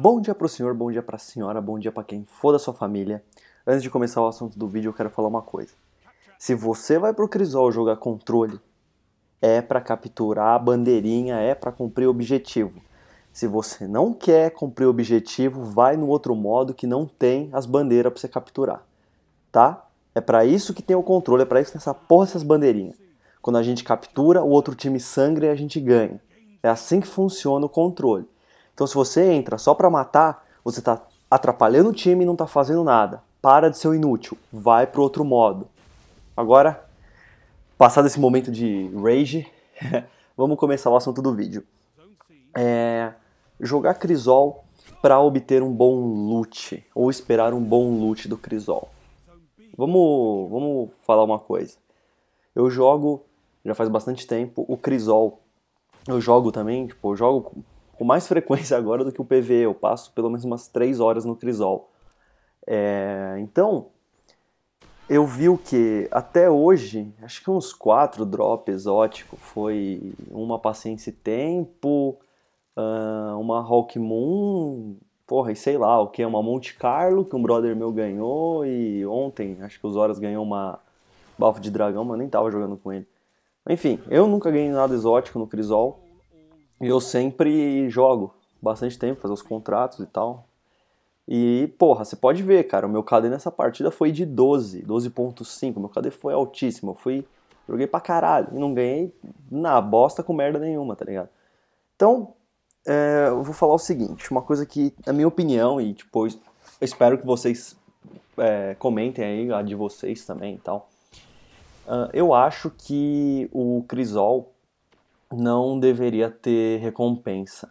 Bom dia pro senhor, bom dia pra senhora, bom dia pra quem for da sua família. Antes de começar o assunto do vídeo, eu quero falar uma coisa. Se você vai pro Crisol jogar controle, é para capturar a bandeirinha, é para cumprir o objetivo. Se você não quer cumprir o objetivo, vai no outro modo que não tem as bandeiras para você capturar, tá? É para isso que tem o controle, é para isso que tem essa porra dessas bandeirinhas. Quando a gente captura, o outro time sangra e a gente ganha. É assim que funciona o controle. Então, se você entra só para matar, você está atrapalhando o time e não está fazendo nada. Para de ser inútil, vai para outro modo. Agora, passado esse momento de rage, vamos começar o assunto do vídeo. É, jogar Crisol para obter um bom loot, ou esperar um bom loot do Crisol. Vamos, vamos falar uma coisa. Eu jogo, já faz bastante tempo, o Crisol. Eu jogo também, tipo, eu jogo com mais frequência agora do que o PV. Eu passo pelo menos umas 3 horas no crisol. É, então, eu vi o que até hoje, acho que uns 4 drops exótico foi uma paciência tempo, ah, uma Hawk Moon, porra, e sei lá o que, uma Monte Carlo que um brother meu ganhou e ontem, acho que os horas ganhou uma Bafo de Dragão, mas eu nem tava jogando com ele. Enfim, eu nunca ganhei nada exótico no Crisol eu sempre jogo bastante tempo, fazer os contratos e tal. E, porra, você pode ver, cara, o meu KD nessa partida foi de 12, 12.5. Meu KD foi altíssimo. Eu fui, joguei pra caralho. E não ganhei na bosta com merda nenhuma, tá ligado? Então, é, eu vou falar o seguinte: uma coisa que, na minha opinião, e tipo, eu espero que vocês é, comentem aí, a de vocês também e tal. Uh, eu acho que o Crisol não deveria ter recompensa.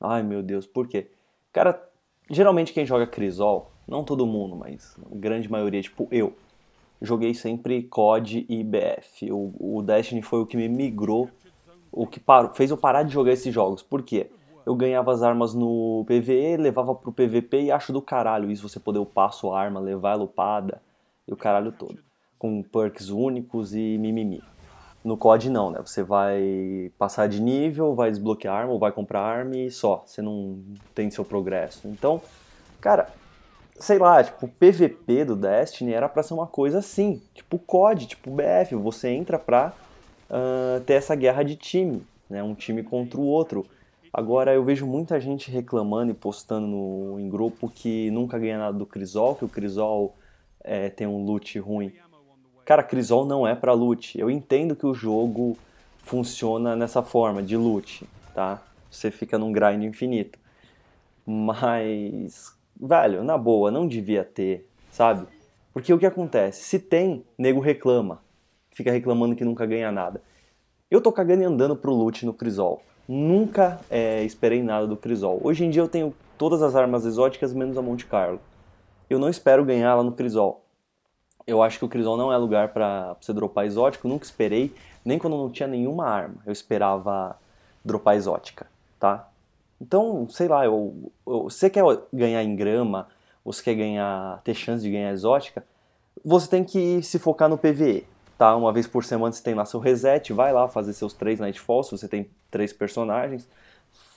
Ai meu Deus, por quê? Cara, geralmente quem joga Crisol, não todo mundo, mas a grande maioria, tipo eu, joguei sempre COD e BF. O, o Destiny foi o que me migrou, o que parou, fez eu parar de jogar esses jogos. Por quê? Eu ganhava as armas no PVE, levava pro PVP e acho do caralho isso, você poder upar sua arma, levar ela upada e o caralho todo. Com perks únicos e mimimi. No COD não, né? Você vai passar de nível, vai desbloquear arma ou vai comprar arma e só. Você não tem seu progresso. Então, cara, sei lá, tipo, o PVP do Destiny era pra ser uma coisa assim. Tipo COD, tipo BF. Você entra pra uh, ter essa guerra de time, né? Um time contra o outro. Agora, eu vejo muita gente reclamando e postando no, em grupo que nunca ganha nada do Crisol, que o Crisol é, tem um loot ruim. Cara, Crisol não é para loot. Eu entendo que o jogo funciona nessa forma, de loot, tá? Você fica num grind infinito. Mas, velho, na boa, não devia ter, sabe? Porque o que acontece? Se tem, nego reclama. Fica reclamando que nunca ganha nada. Eu tô cagando e andando pro loot no Crisol. Nunca é, esperei nada do Crisol. Hoje em dia eu tenho todas as armas exóticas menos a Monte Carlo. Eu não espero ganhar lá no Crisol eu acho que o Crisol não é lugar para você dropar exótico. nunca esperei, nem quando não tinha nenhuma arma, eu esperava dropar exótica, tá? Então, sei lá, eu, eu, você quer ganhar em grama, você quer ganhar, ter chance de ganhar exótica, você tem que se focar no PVE, tá? Uma vez por semana você tem lá seu reset, vai lá fazer seus três nightfalls, se você tem três personagens,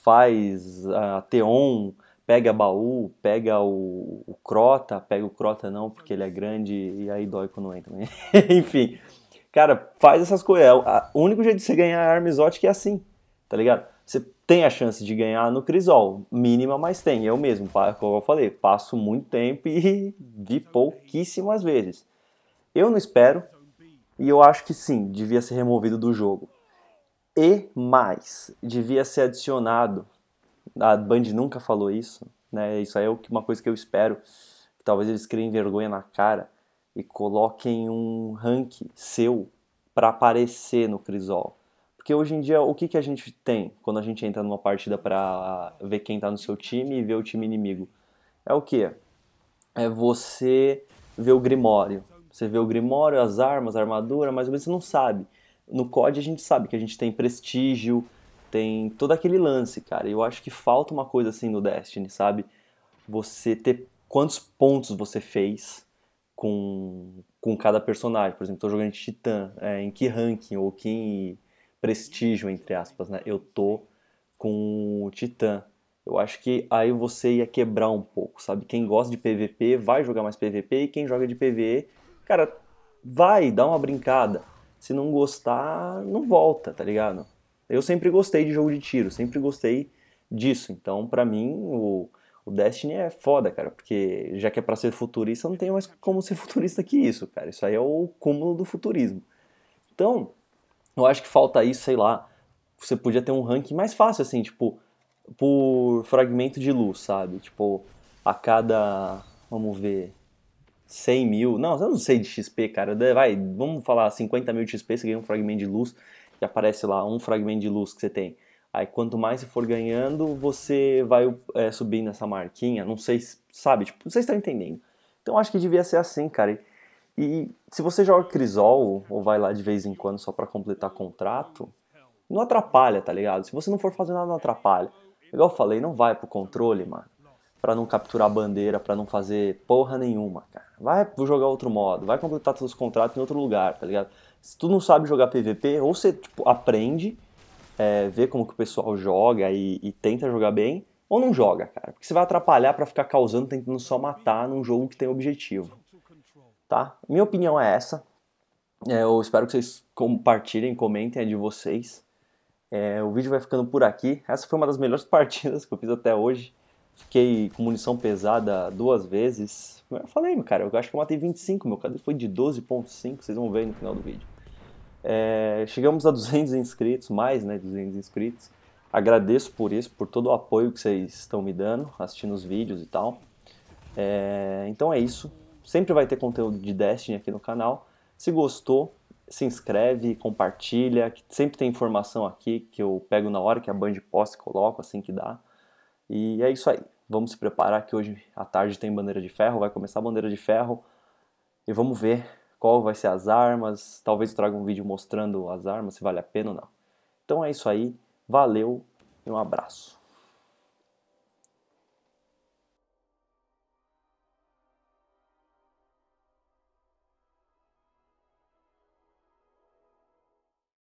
faz a uh, Teon, pega baú, pega o, o, Crota, pega o Crota não, porque ele é grande e aí dói quando entra. Né? Enfim, cara, faz essas coisas. É o único jeito de você ganhar arma exótica é assim, tá ligado? Você tem a chance de ganhar no Crisol, mínima, mas tem. Eu mesmo, como eu falei, passo muito tempo e vi pouquíssimas vezes. Eu não espero, e eu acho que sim, devia ser removido do jogo. E mais, devia ser adicionado a Band nunca falou isso, né? Isso aí é uma coisa que eu espero. Que talvez eles criem vergonha na cara e coloquem um rank seu para aparecer no Crisol. Porque hoje em dia, o que, que a gente tem quando a gente entra numa partida para ver quem tá no seu time e ver o time inimigo? É o que? É você ver o Grimório. Você vê o Grimório, as armas, a armadura, mas você não sabe. No COD a gente sabe que a gente tem prestígio, tem todo aquele lance, cara. Eu acho que falta uma coisa assim no Destiny, sabe? Você ter quantos pontos você fez com, com cada personagem. Por exemplo, tô jogando de Titã, é, em que ranking ou que prestígio, entre aspas, né? Eu tô com o Titã. Eu acho que aí você ia quebrar um pouco, sabe? Quem gosta de PVP vai jogar mais PVP e quem joga de PVE, cara, vai, dá uma brincada. Se não gostar, não volta, tá ligado? Eu sempre gostei de jogo de tiro, sempre gostei disso. Então, para mim, o, o, Destiny é foda, cara, porque já que é para ser futurista, não tem mais como ser futurista que isso, cara. Isso aí é o cúmulo do futurismo. Então, eu acho que falta isso, sei lá. Você podia ter um ranking mais fácil, assim, tipo, por fragmento de luz, sabe? Tipo, a cada, vamos ver, 100 mil. Não, eu não sei de XP, cara. Vai, vamos falar 50 mil de XP, você ganha um fragmento de luz que aparece lá um fragmento de luz que você tem. Aí quanto mais você for ganhando, você vai é, subindo essa marquinha, não sei, sabe? Tipo, vocês estão entendendo. Então acho que devia ser assim, cara. E, e se você joga Crisol ou vai lá de vez em quando só para completar contrato, não atrapalha, tá ligado? Se você não for fazer nada, não atrapalha. Igual eu falei, não vai pro controle, mano. Pra não capturar a bandeira, pra não fazer porra nenhuma, cara. Vai jogar outro modo, vai completar todos os contratos em outro lugar, tá ligado? se tu não sabe jogar PVP, ou você tipo, aprende, é, vê como que o pessoal joga e, e, tenta jogar bem, ou não joga, cara. Porque você vai atrapalhar para ficar causando, tentando só matar num jogo que tem objetivo. Tá? Minha opinião é essa. É, eu espero que vocês compartilhem, comentem a de vocês. É, o vídeo vai ficando por aqui. Essa foi uma das melhores partidas que eu fiz até hoje fiquei com munição pesada duas vezes. Eu falei, cara, eu acho que eu matei 25, meu cadê foi de 12.5, vocês vão ver no final do vídeo. É, chegamos a 200 inscritos, mais né, 200 inscritos. Agradeço por isso, por todo o apoio que vocês estão me dando, assistindo os vídeos e tal. É, então é isso. Sempre vai ter conteúdo de Destiny aqui no canal. Se gostou, se inscreve, compartilha, sempre tem informação aqui que eu pego na hora que a Band posta e coloco assim que dá. E é isso aí. Vamos se preparar que hoje à tarde tem bandeira de ferro, vai começar a bandeira de ferro e vamos ver qual vai ser as armas. Talvez eu traga um vídeo mostrando as armas, se vale a pena ou não. Então é isso aí. Valeu e um abraço.